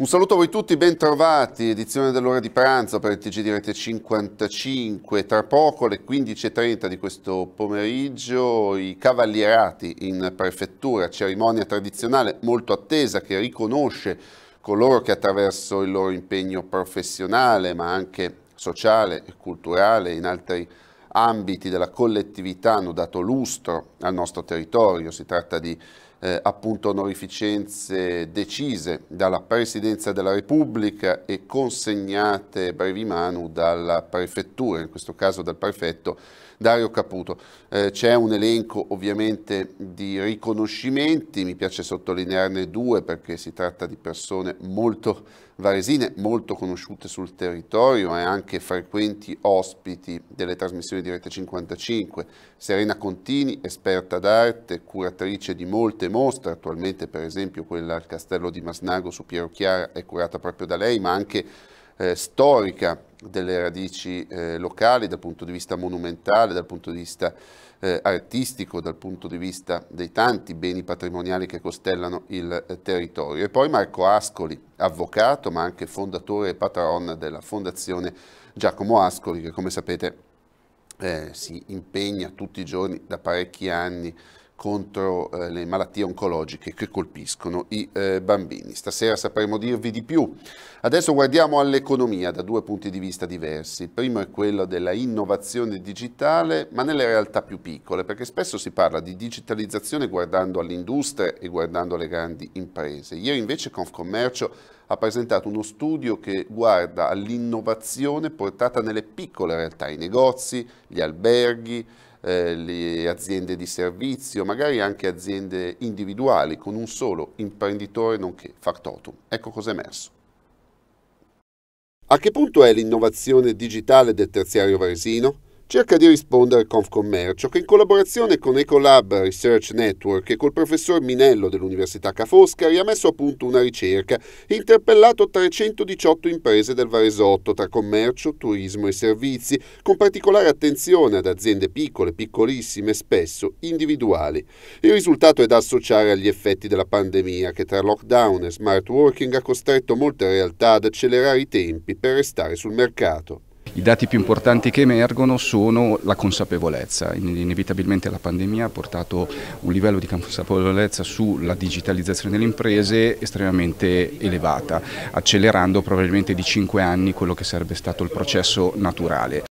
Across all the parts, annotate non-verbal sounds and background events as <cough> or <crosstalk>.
Un saluto a voi tutti, bentrovati, edizione dell'ora di pranzo per il TG di Rete 55, tra poco alle 15.30 di questo pomeriggio i cavalierati in prefettura, cerimonia tradizionale molto attesa che riconosce coloro che attraverso il loro impegno professionale ma anche sociale e culturale in altri ambiti della collettività hanno dato lustro al nostro territorio, si tratta di eh, appunto onorificenze decise dalla Presidenza della Repubblica e consegnate brevi manu dalla Prefettura, in questo caso dal Prefetto Dario Caputo. Eh, C'è un elenco ovviamente di riconoscimenti, mi piace sottolinearne due perché si tratta di persone molto varesine molto conosciute sul territorio e anche frequenti ospiti delle trasmissioni di Rete 55. Serena Contini, esperta d'arte, curatrice di molte mostre, attualmente per esempio quella al Castello di Masnago su Piero Chiara è curata proprio da lei, ma anche eh, storica delle radici eh, locali dal punto di vista monumentale, dal punto di vista eh, artistico, dal punto di vista dei tanti beni patrimoniali che costellano il eh, territorio. E poi Marco Ascoli, avvocato ma anche fondatore e patron della Fondazione Giacomo Ascoli, che come sapete eh, si impegna tutti i giorni da parecchi anni contro eh, le malattie oncologiche che colpiscono i eh, bambini. Stasera sapremo dirvi di più. Adesso guardiamo all'economia da due punti di vista diversi. Il primo è quello della innovazione digitale, ma nelle realtà più piccole, perché spesso si parla di digitalizzazione guardando all'industria e guardando alle grandi imprese. Ieri invece Confcommercio ha presentato uno studio che guarda all'innovazione portata nelle piccole realtà, i negozi, gli alberghi, eh, le aziende di servizio, magari anche aziende individuali con un solo imprenditore nonché factotum. Ecco cosa è emerso. A che punto è l'innovazione digitale del terziario varesino? cerca di rispondere Confcommercio, che in collaborazione con Ecolab Research Network e col professor Minello dell'Università Ca' Foscari ha messo a punto una ricerca e interpellato 318 imprese del Varesotto tra commercio, turismo e servizi, con particolare attenzione ad aziende piccole, piccolissime, spesso individuali. Il risultato è da associare agli effetti della pandemia che tra lockdown e smart working ha costretto molte realtà ad accelerare i tempi per restare sul mercato. I dati più importanti che emergono sono la consapevolezza. Inevitabilmente la pandemia ha portato un livello di consapevolezza sulla digitalizzazione delle imprese estremamente elevata, accelerando probabilmente di 5 anni quello che sarebbe stato il processo naturale.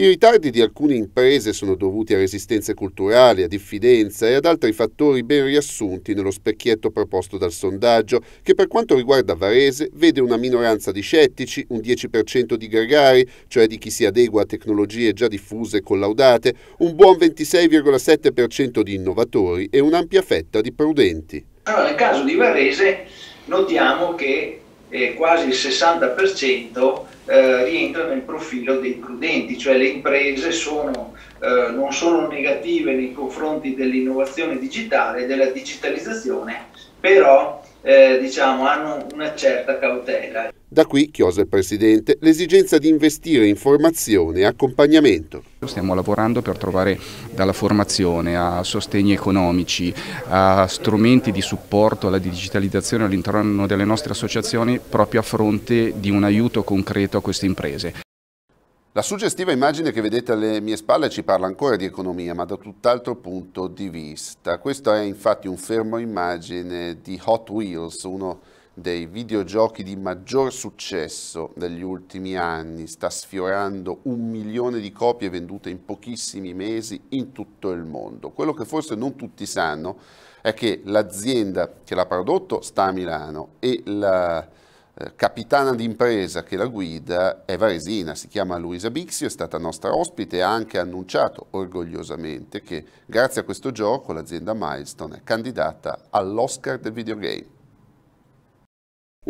I ritardi di alcune imprese sono dovuti a resistenze culturali, a diffidenza e ad altri fattori ben riassunti nello specchietto proposto dal sondaggio, che per quanto riguarda Varese vede una minoranza di scettici, un 10% di gregari, cioè di chi si adegua a tecnologie già diffuse e collaudate, un buon 26,7% di innovatori e un'ampia fetta di prudenti. Allora, nel caso di Varese notiamo che eh, quasi il 60% eh, rientra nel profilo dei prudenti, cioè le imprese sono, eh, non sono negative nei confronti dell'innovazione digitale e della digitalizzazione, però eh, diciamo, hanno una certa cautela. Da qui, chiosa il Presidente, l'esigenza di investire in formazione e accompagnamento. Stiamo lavorando per trovare dalla formazione a sostegni economici, a strumenti di supporto alla digitalizzazione all'interno delle nostre associazioni proprio a fronte di un aiuto concreto a queste imprese. La suggestiva immagine che vedete alle mie spalle ci parla ancora di economia, ma da tutt'altro punto di vista. Questo è infatti un fermo immagine di Hot Wheels, uno dei videogiochi di maggior successo degli ultimi anni, sta sfiorando un milione di copie vendute in pochissimi mesi in tutto il mondo. Quello che forse non tutti sanno è che l'azienda che l'ha prodotto sta a Milano e la eh, capitana d'impresa che la guida è varesina, si chiama Luisa Bixio, è stata nostra ospite e ha anche annunciato orgogliosamente che grazie a questo gioco l'azienda Milestone è candidata all'Oscar del videogame.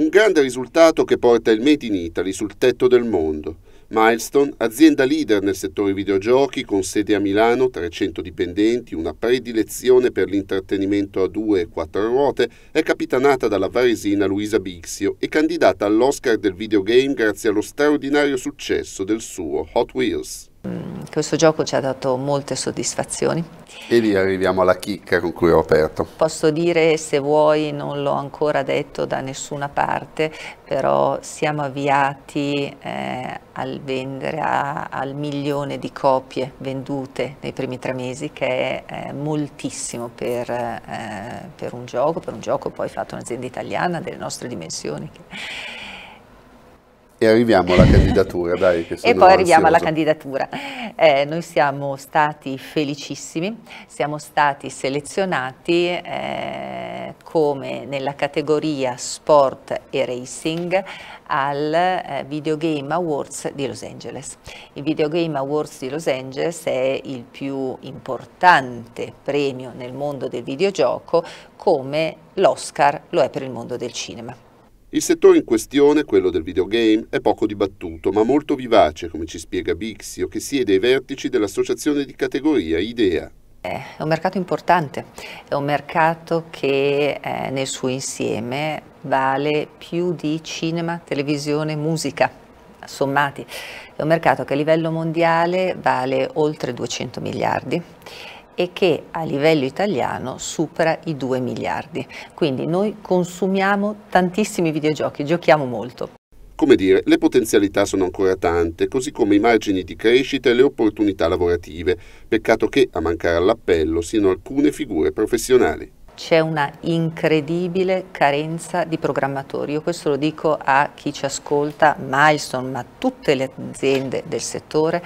Un grande risultato che porta il Made in Italy sul tetto del mondo. Milestone, azienda leader nel settore videogiochi con sede a Milano, 300 dipendenti, una predilezione per l'intrattenimento a due e quattro ruote, è capitanata dalla varesina Luisa Bixio e candidata all'Oscar del videogame grazie allo straordinario successo del suo Hot Wheels. Mm, questo gioco ci ha dato molte soddisfazioni. E lì arriviamo alla chicca con cui ho aperto. Posso dire, se vuoi, non l'ho ancora detto da nessuna parte, però siamo avviati eh, al vendere a, al milione di copie vendute nei primi tre mesi, che è eh, moltissimo per, eh, per, un gioco, per un gioco poi fatto in un'azienda italiana delle nostre dimensioni. Che... E arriviamo alla candidatura, dai. Che <laughs> e poi arriviamo ansioso. alla candidatura. Eh, noi siamo stati felicissimi, siamo stati selezionati eh, come nella categoria sport e racing al eh, Video Game Awards di Los Angeles. Il Video Game Awards di Los Angeles è il più importante premio nel mondo del videogioco come l'Oscar lo è per il mondo del cinema. Il settore in questione, quello del videogame, è poco dibattuto, ma molto vivace, come ci spiega Bixio, che siede ai vertici dell'associazione di categoria Idea. È un mercato importante, è un mercato che eh, nel suo insieme vale più di cinema, televisione, musica sommati. È un mercato che a livello mondiale vale oltre 200 miliardi e che a livello italiano supera i 2 miliardi. Quindi noi consumiamo tantissimi videogiochi, giochiamo molto. Come dire, le potenzialità sono ancora tante, così come i margini di crescita e le opportunità lavorative. Peccato che a mancare all'appello siano alcune figure professionali c'è una incredibile carenza di programmatori. Io questo lo dico a chi ci ascolta, Milestone, ma tutte le aziende del settore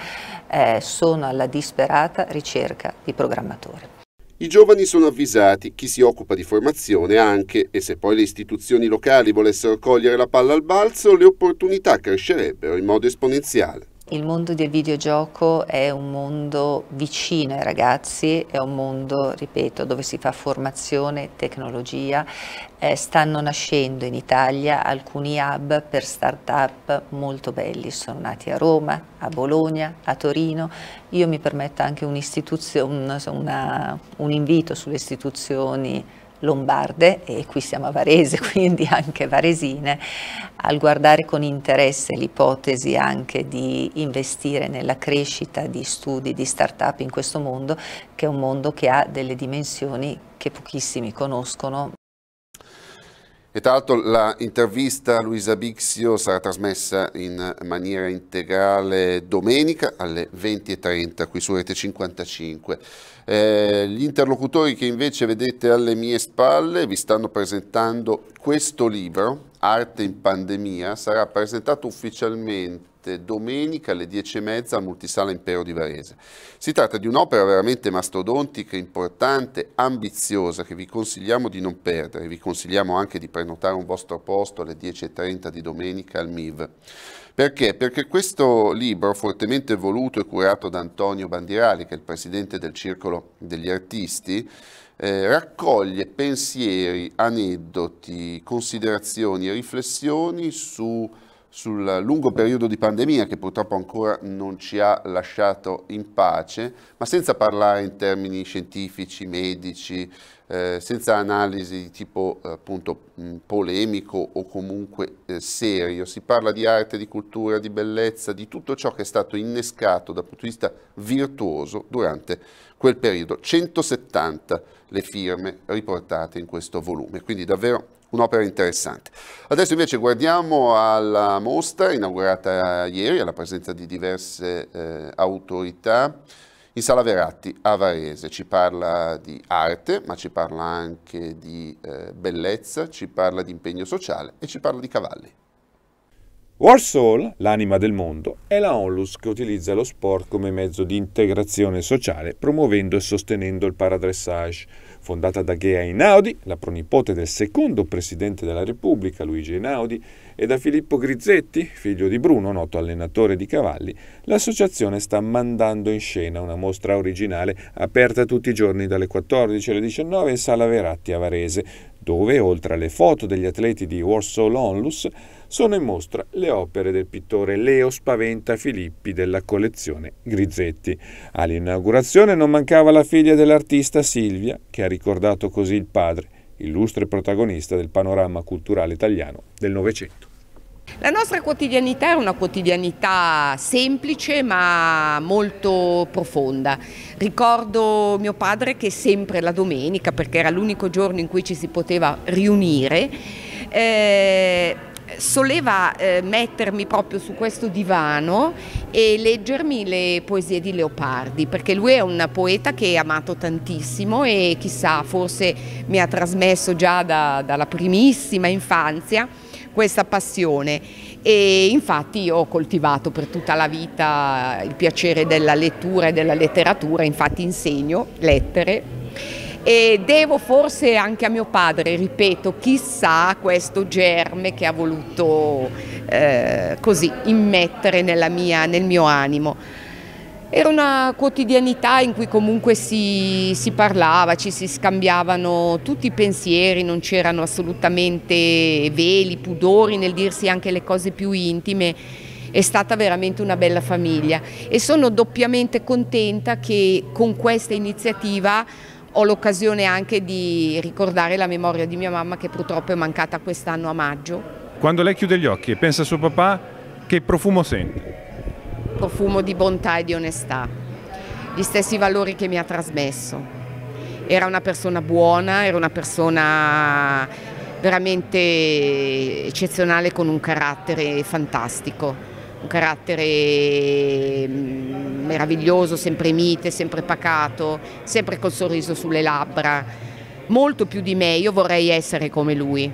eh, sono alla disperata ricerca di programmatori. I giovani sono avvisati, chi si occupa di formazione anche, e se poi le istituzioni locali volessero cogliere la palla al balzo, le opportunità crescerebbero in modo esponenziale. Il mondo del videogioco è un mondo vicino ai ragazzi, è un mondo, ripeto, dove si fa formazione, tecnologia, eh, stanno nascendo in Italia alcuni hub per start-up molto belli, sono nati a Roma, a Bologna, a Torino, io mi permetto anche un, una, un invito sulle istituzioni lombarde, e qui siamo a Varese, <laughs> quindi anche varesine, al guardare con interesse l'ipotesi anche di investire nella crescita di studi, di start-up in questo mondo, che è un mondo che ha delle dimensioni che pochissimi conoscono. E tra l'altro l'intervista a Luisa Bixio sarà trasmessa in maniera integrale domenica alle 20.30 qui su Rete 55. Eh, gli interlocutori che invece vedete alle mie spalle vi stanno presentando questo libro, Arte in pandemia, sarà presentato ufficialmente 7 domenica alle 10.30 al Multisala Impero di Varese. Si tratta di un'opera veramente mastodontica, importante, ambiziosa che vi consigliamo di non perdere, vi consigliamo anche di prenotare un vostro posto alle 10.30 di domenica al MIV. Perché? Perché questo libro, fortemente voluto e curato da Antonio Bandirali, che è il presidente del Circolo degli Artisti, eh, raccoglie pensieri, aneddoti, considerazioni e riflessioni su sul lungo periodo di pandemia che purtroppo ancora non ci ha lasciato in pace, ma senza parlare in termini scientifici, medici, eh, senza analisi di tipo eh, appunto polemico o comunque eh, serio. Si parla di arte, di cultura, di bellezza, di tutto ciò che è stato innescato dal punto di vista virtuoso durante quel periodo. 170 le firme riportate in questo volume, quindi davvero un'opera interessante. Adesso invece guardiamo alla mostra inaugurata ieri alla presenza di diverse eh, autorità in Sala Veratti a Varese. Ci parla di arte, ma ci parla anche di eh, bellezza, ci parla di impegno sociale e ci parla di cavalli. Warsaw, l'anima del mondo, è la onlus che utilizza lo sport come mezzo di integrazione sociale, promuovendo e sostenendo il paradressage. Fondata da Ghea Einaudi, la pronipote del secondo presidente della Repubblica, Luigi Einaudi, e da Filippo Grizzetti, figlio di Bruno, noto allenatore di cavalli, l'associazione sta mandando in scena una mostra originale aperta tutti i giorni dalle 14 alle 19 in Sala Veratti a Varese, dove, oltre alle foto degli atleti di Warsaw Onlus, sono in mostra le opere del pittore Leo Spaventa Filippi della collezione Grizzetti. All'inaugurazione non mancava la figlia dell'artista Silvia, che ha ricordato così il padre, illustre protagonista del panorama culturale italiano del Novecento. La nostra quotidianità è una quotidianità semplice ma molto profonda. Ricordo mio padre che sempre la domenica, perché era l'unico giorno in cui ci si poteva riunire, eh, soleva eh, mettermi proprio su questo divano e leggermi le poesie di Leopardi, perché lui è un poeta che è amato tantissimo e chissà, forse mi ha trasmesso già da, dalla primissima infanzia questa passione e infatti io ho coltivato per tutta la vita il piacere della lettura e della letteratura, infatti insegno lettere e devo forse anche a mio padre, ripeto, chissà questo germe che ha voluto eh, così immettere mia, nel mio animo. Era una quotidianità in cui comunque si, si parlava, ci si scambiavano tutti i pensieri, non c'erano assolutamente veli, pudori nel dirsi anche le cose più intime è stata veramente una bella famiglia e sono doppiamente contenta che con questa iniziativa ho l'occasione anche di ricordare la memoria di mia mamma che purtroppo è mancata quest'anno a maggio. Quando lei chiude gli occhi e pensa a suo papà, che profumo sente? Profumo di bontà e di onestà, gli stessi valori che mi ha trasmesso. Era una persona buona, era una persona veramente eccezionale con un carattere fantastico un carattere mm, meraviglioso, sempre mite, sempre pacato, sempre col sorriso sulle labbra, molto più di me, io vorrei essere come lui.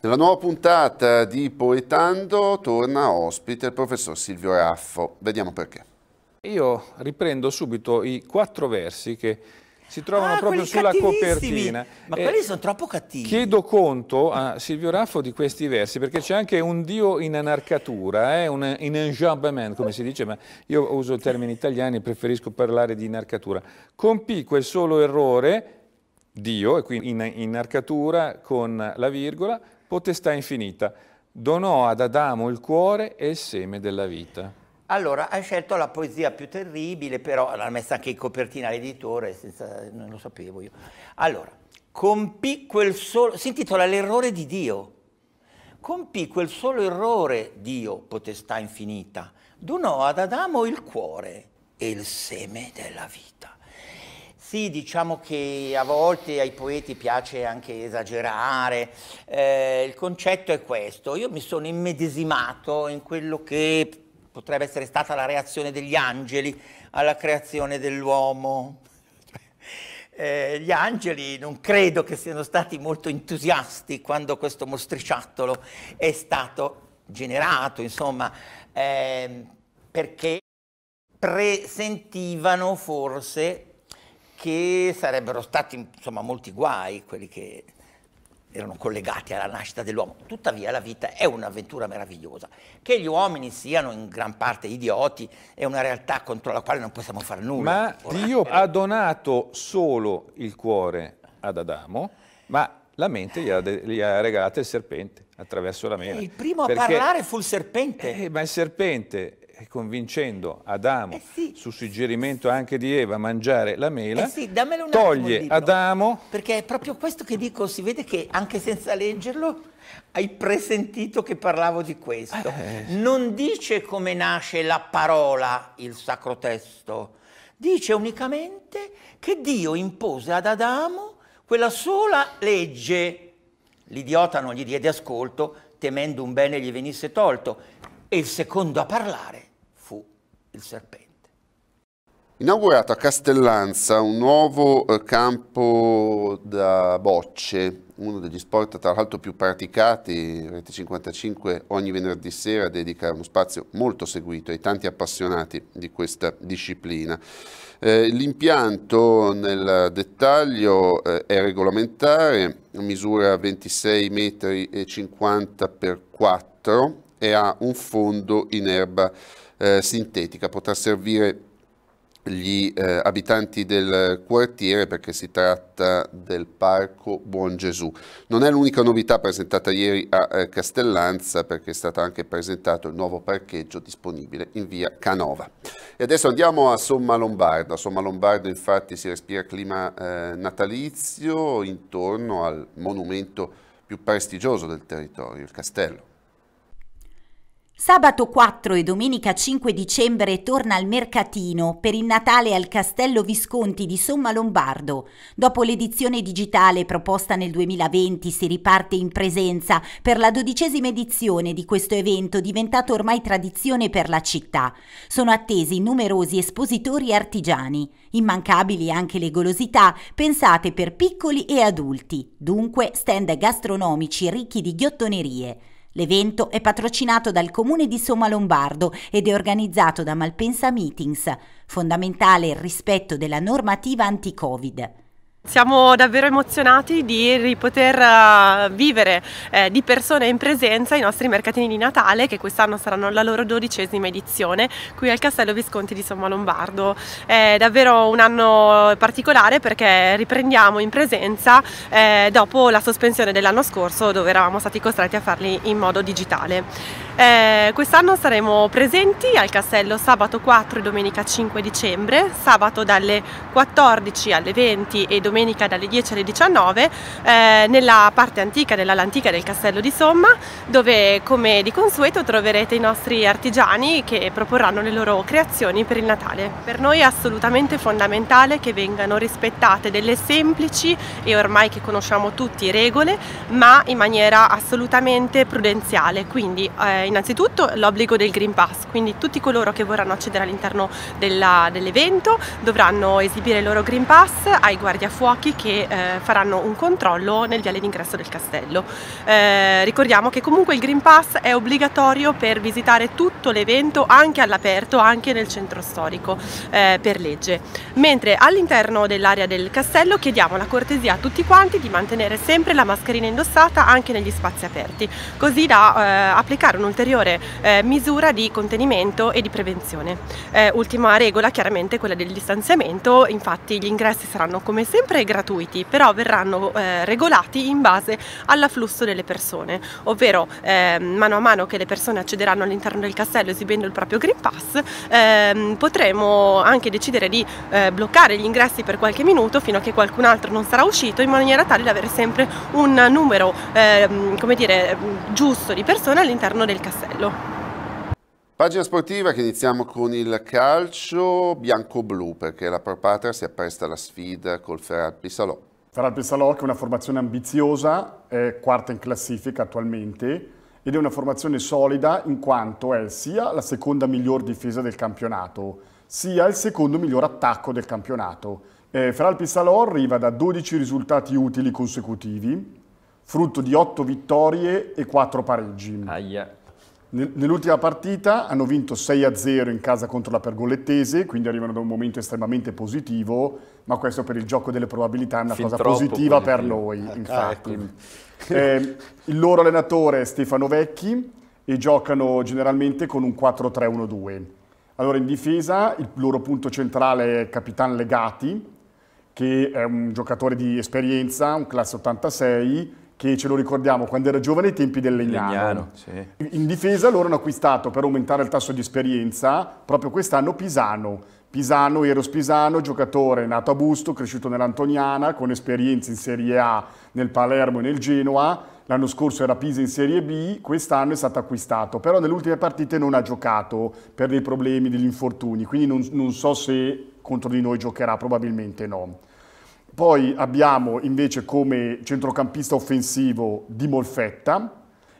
Nella nuova puntata di Poetando torna ospite il professor Silvio Raffo, vediamo perché. Io riprendo subito i quattro versi che si trovano ah, proprio sulla copertina. Ma eh, quelli sono troppo cattivi. Chiedo conto a Silvio Raffo di questi versi, perché c'è anche un dio in anarcatura, eh, un, in enjambement, come si dice, ma io uso termini italiani e preferisco parlare di inarcatura. Compì quel solo errore, Dio, e quindi in, in arcatura con la virgola, potestà infinita. Donò ad Adamo il cuore e il seme della vita. Allora, hai scelto la poesia più terribile, però l'ha messa anche in copertina l'editore, senza, non lo sapevo io. Allora, compì quel solo... si intitola L'errore di Dio. Compì quel solo errore, Dio, potestà infinita, donò ad Adamo il cuore e il seme della vita. Sì, diciamo che a volte ai poeti piace anche esagerare, eh, il concetto è questo, io mi sono immedesimato in quello che potrebbe essere stata la reazione degli angeli alla creazione dell'uomo. <laughs> Eh, gli angeli non credo che siano stati molto entusiasti quando questo mostriciattolo è stato generato, insomma, eh, perché presentivano forse che sarebbero stati insomma molti guai quelli che erano collegati alla nascita dell'uomo. Tuttavia la vita è un'avventura meravigliosa. Che gli uomini siano in gran parte idioti è una realtà contro la quale non possiamo fare nulla. Ma Dio eh, ha donato solo il cuore ad Adamo, ma la mente gli ha, gli ha regalata il serpente attraverso la mela. Il primo a Perché, parlare fu il serpente. Eh, ma il serpente eh, convincendo Adamo, eh sì. su suggerimento anche di Eva, a mangiare la mela, eh sì, toglie dirlo, Adamo... Perché è proprio questo che dico, si vede che anche senza leggerlo hai presentito che parlavo di questo. Eh. eh non dice come nasce la parola, il sacro testo, dice unicamente che Dio impose ad Adamo quella sola legge. L'idiota non gli diede ascolto, temendo un bene gli venisse tolto e il secondo a parlare fu il serpente. Inaugurato a Castellanza un nuovo eh, campo da bocce, uno degli sport tra l'altro più praticati, Rete 55 ogni venerdì sera dedica uno spazio molto seguito ai tanti appassionati di questa disciplina. Eh, l'impianto nel dettaglio eh, è regolamentare, misura 26 metri e 50 x 4 e ha un fondo in erba eh, sintetica, potrà servire gli eh, abitanti del quartiere perché si tratta del parco Buon Gesù. Non è l'unica novità presentata ieri a eh, Castellanza perché è stato anche presentato il nuovo parcheggio disponibile in via Canova. E adesso andiamo a Somma Lombardo. A Somma Lombardo infatti si respira clima eh, natalizio intorno al monumento più prestigioso del territorio, il castello. Sabato 4 e domenica 5 dicembre torna al mercatino per il Natale al Castello Visconti di Somma Lombardo. Dopo l'edizione digitale proposta nel 2020 si riparte in presenza per la dodicesima edizione di questo evento diventato ormai tradizione per la città. Sono attesi numerosi espositori e artigiani, immancabili anche le golosità pensate per piccoli e adulti, dunque stand gastronomici ricchi di ghiottonerie. L'evento è patrocinato dal Comune di Somma Lombardo ed è organizzato da Malpensa Meetings. Fondamentale il rispetto della normativa anti-Covid. Siamo davvero emozionati di poter eh, vivere eh, di persona in presenza i nostri mercatini di Natale che quest'anno saranno la loro dodicesima edizione qui al Castello Visconti di Somma Lombardo. È davvero un anno particolare perché riprendiamo in presenza eh, dopo la sospensione dell'anno scorso dove eravamo stati costretti a farli in modo digitale. Eh, quest'anno saremo presenti al Castello sabato 4 e domenica 5 dicembre, sabato dalle 14 alle 20 e domenica domenica dalle 10 alle 19 eh, nella parte antica dell'Alantica del Castello di Somma dove come di consueto troverete i nostri artigiani che proporranno le loro creazioni per il Natale. Per noi è assolutamente fondamentale che vengano rispettate delle semplici e ormai che conosciamo tutti regole ma in maniera assolutamente prudenziale quindi eh, innanzitutto l'obbligo del Green Pass quindi tutti coloro che vorranno accedere all'interno dell'evento dovranno esibire il loro Green Pass ai guardiafuoco carabinieri che eh, faranno un controllo nel viale d'ingresso del castello. Eh, ricordiamo che comunque il Green Pass è obbligatorio per visitare tutto l'evento anche all'aperto, anche nel centro storico eh, per legge, mentre all'interno dell'area del castello chiediamo la cortesia a tutti quanti di mantenere sempre la mascherina indossata anche negli spazi aperti, così da eh, applicare un'ulteriore eh, misura di contenimento e di prevenzione. Eh, ultima regola chiaramente quella del distanziamento, infatti gli ingressi saranno come sempre sempre gratuiti, però verranno eh, regolati in base all'afflusso delle persone, ovvero eh, mano a mano che le persone accederanno all'interno del castello esibendo il proprio Green Pass, eh, potremo anche decidere di eh, bloccare gli ingressi per qualche minuto fino a che qualcun altro non sarà uscito in maniera tale da avere sempre un numero, ehm, come dire, mm, giusto di persone all'interno del castello. Pagina sportiva che iniziamo con il calcio bianco-blu perché la Pro Patria si appresta alla sfida col Ferral Pissalò. Ferral Pissalò che è una formazione ambiziosa, è quarta in classifica attualmente ed è una formazione solida in quanto è sia la seconda miglior difesa del campionato sia il secondo miglior attacco del campionato. Eh, Ferral Pissalò arriva da 12 risultati utili consecutivi frutto di 8 vittorie e 4 pareggi. Aia Nell'ultima partita hanno vinto 6-0 in casa contro la Pergolettese, quindi arrivano da un momento estremamente positivo, ma questo per il gioco delle probabilità è una fin cosa positiva, positiva per noi, ah, infatti. Ecco. Eh, il loro allenatore è Stefano Vecchi e giocano generalmente con un 4-3-1-2. Allora in difesa il loro punto centrale è Capitan Legati, che è un giocatore di esperienza, un classe 86, che ce lo ricordiamo quando era giovane ai tempi del Legnano. Legnano sì. In difesa loro hanno acquistato per aumentare il tasso di esperienza proprio quest'anno Pisano. Pisano, Eros Pisano, giocatore nato a Busto, cresciuto nell'Antoniana, con esperienze in Serie A nel Palermo e nel Genoa. L'anno scorso era Pisa in Serie B, quest'anno è stato acquistato, però nelle ultime partite non ha giocato per dei problemi, degli infortuni, quindi non, non so se contro di noi giocherà, probabilmente no. Poi abbiamo invece come centrocampista offensivo Di Molfetta.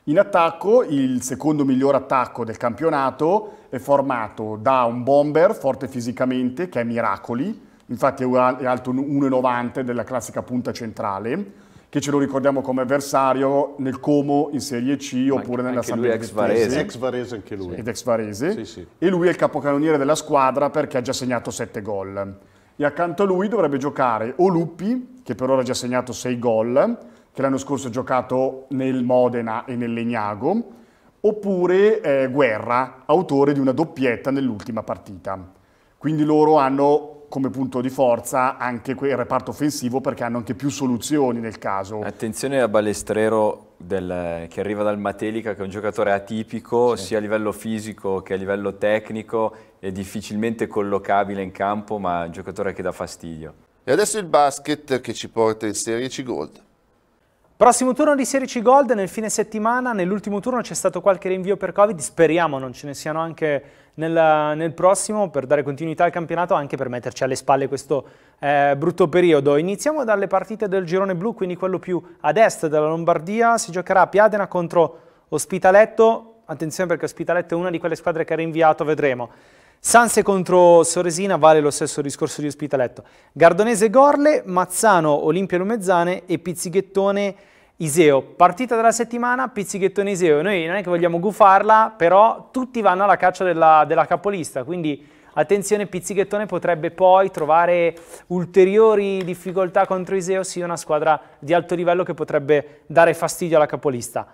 In attacco, il secondo miglior attacco del campionato è formato da un bomber forte fisicamente che è Miracoli, infatti è alto 1,90 della classica punta centrale, che ce lo ricordiamo come avversario nel Como in Serie C oppure anche, nella San Pedro. Ex Varese. Ex Varese anche lui. Ed ex Varese. Sì, sì. E lui è il capocannoniere della squadra perché ha già segnato 7 gol e accanto a lui dovrebbe giocare o Luppi, che per ora ha già segnato 6 gol, che l'anno scorso ha giocato nel Modena e nel Legnago, oppure eh, Guerra, autore di una doppietta nell'ultima partita. Quindi loro hanno come punto di forza anche il reparto offensivo perché hanno anche più soluzioni nel caso. Attenzione a Balestrero del, che arriva dal Matelica che è un giocatore atipico certo. sia a livello fisico che a livello tecnico è difficilmente collocabile in campo ma è un giocatore che dà fastidio. E adesso il basket che ci porta in Serie C Gold. Prossimo turno di 16 gold nel fine settimana, nell'ultimo turno c'è stato qualche rinvio per Covid, speriamo non ce ne siano anche nel, nel prossimo per dare continuità al campionato, anche per metterci alle spalle questo eh, brutto periodo. Iniziamo dalle partite del girone blu, quindi quello più ad est della Lombardia, si giocherà a Piadena contro Ospitaletto, attenzione perché Ospitaletto è una di quelle squadre che ha rinviato, vedremo. Sanse contro Soresina vale lo stesso discorso di Ospitaletto. Gardonese Gorle, Mazzano, Olimpia Lumezzane e Pizzighettone Iseo. Partita della settimana, Pizzighettone Iseo. Noi non è che vogliamo gufarla, però tutti vanno alla caccia della, della capolista, quindi attenzione Pizzighettone potrebbe poi trovare ulteriori difficoltà contro Iseo, sì una squadra di alto livello che potrebbe dare fastidio alla capolista.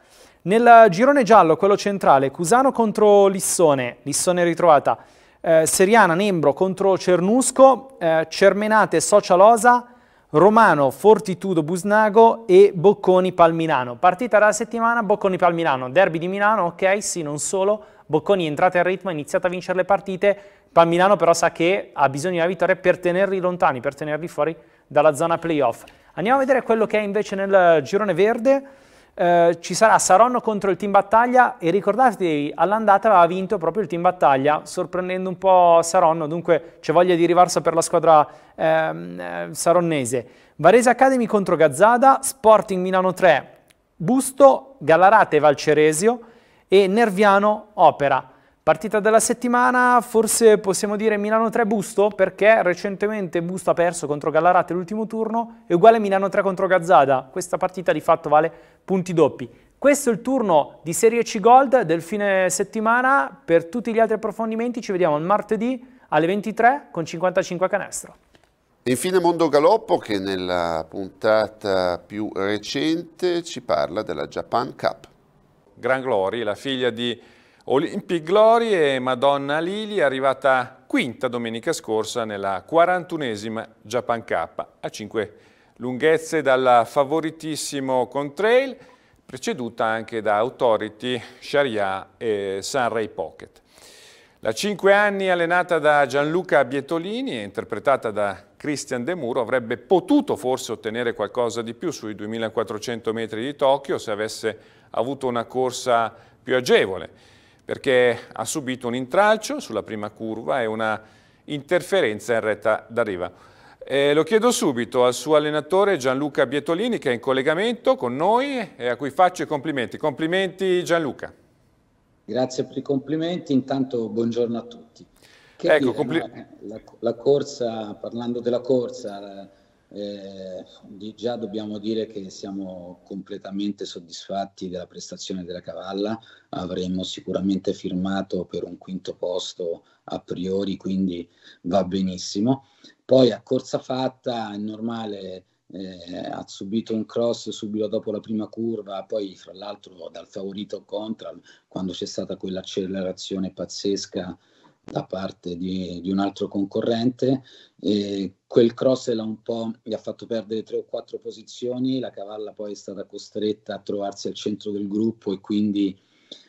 Nel girone giallo, quello centrale, Cusano contro Lissone, Lissone ritrovata eh, Seriana Nembro contro Cernusco, eh, Cermenate Socialosa, Romano Fortitudo Busnago e Bocconi Palmilano. Partita della settimana Bocconi Palmilano, derby di Milano, ok, sì, non solo, Bocconi è entrata in ritmo, ha iniziato a vincere le partite, Palmilano però sa che ha bisogno di una vittoria per tenerli lontani, per tenerli fuori dalla zona playoff. Andiamo a vedere quello che è invece nel girone verde. Eh, ci sarà Saronno contro il team battaglia e ricordatevi all'andata aveva vinto proprio il team battaglia sorprendendo un po' Saronno, dunque c'è voglia di rivarsa per la squadra ehm, eh, saronnese. Varese Academy contro Gazzada, Sporting Milano 3, Busto, Gallarate Valceresio e Nerviano Opera. Partita della settimana, forse possiamo dire Milano 3 Busto, perché recentemente Busto ha perso contro Gallarate l'ultimo turno, e uguale Milano 3 contro Gazzada. Questa partita di fatto vale punti doppi. Questo è il turno di Serie C Gold del fine settimana, per tutti gli altri approfondimenti ci vediamo il martedì alle 23 con 55 canestro. Infine Mondo Galoppo che nella puntata più recente ci parla della Japan Cup. Gran Glory, la figlia di Olympic Glory e Madonna Lili è arrivata quinta domenica scorsa nella 41esima Japan Cup a 5 lunghezze dal favoritissimo Contrail, preceduta anche da Authority, Sharia e Sunray Pocket. La 5 anni allenata da Gianluca Bietolini e interpretata da Christian De Muro avrebbe potuto forse ottenere qualcosa di più sui 2400 metri di Tokyo se avesse avuto una corsa più agevole, perché ha subito un intralcio sulla prima curva e una interferenza in retta d'arriva. Eh, lo chiedo subito al suo allenatore Gianluca Bietolini che è in collegamento con noi e a cui faccio i complimenti. Complimenti Gianluca. Grazie per i complimenti, intanto buongiorno a tutti. Che ecco, dire, la, la, corsa, parlando della corsa, eh, già dobbiamo dire che siamo completamente soddisfatti della prestazione della cavalla, avremmo sicuramente firmato per un quinto posto a priori, quindi va benissimo. Poi a corsa fatta, è normale, eh, ha subito un cross subito dopo la prima curva, poi fra l'altro dal favorito contra quando c'è stata quell'accelerazione pazzesca da parte di, di un altro concorrente, eh, quel cross l'ha un po', gli ha fatto perdere tre o quattro posizioni, la cavalla poi è stata costretta a trovarsi al centro del gruppo e quindi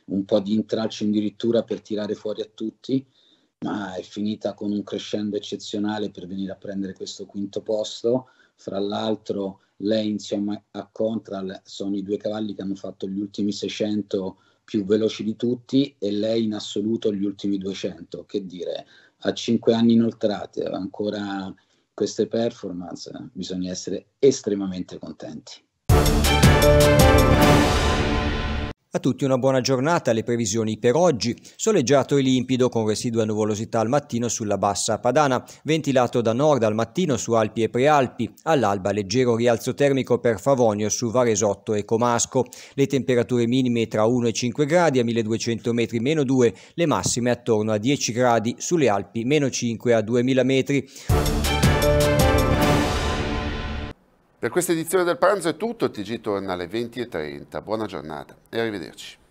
un po' di intralcio addirittura per tirare fuori a tutti ma è finita con un crescendo eccezionale per venire a prendere questo quinto posto. Fra l'altro lei insieme a Contral sono i due cavalli che hanno fatto gli ultimi 600 più veloci di tutti e lei in assoluto gli ultimi 200. Che dire, a 5 anni inoltrate, ancora queste performance, bisogna essere estremamente contenti. A tutti una buona giornata, le previsioni per oggi. Soleggiato e limpido con residua nuvolosità al mattino sulla bassa padana, ventilato da nord al mattino su Alpi e Prealpi, all'alba leggero rialzo termico per Favonio su Varesotto e Comasco. Le temperature minime tra 1 e 5 gradi a 1200 metri meno 2, le massime attorno a 10 gradi sulle Alpi meno 5 a 2000 metri. Per questa edizione del pranzo è tutto, il TG torna alle 20.30. Buona giornata e arrivederci.